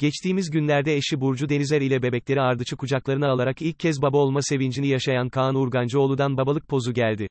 Geçtiğimiz günlerde eşi Burcu Denizer ile bebekleri Ardıç'ı kucaklarına alarak ilk kez baba olma sevincini yaşayan Kaan Urgancıoğlu'dan babalık pozu geldi.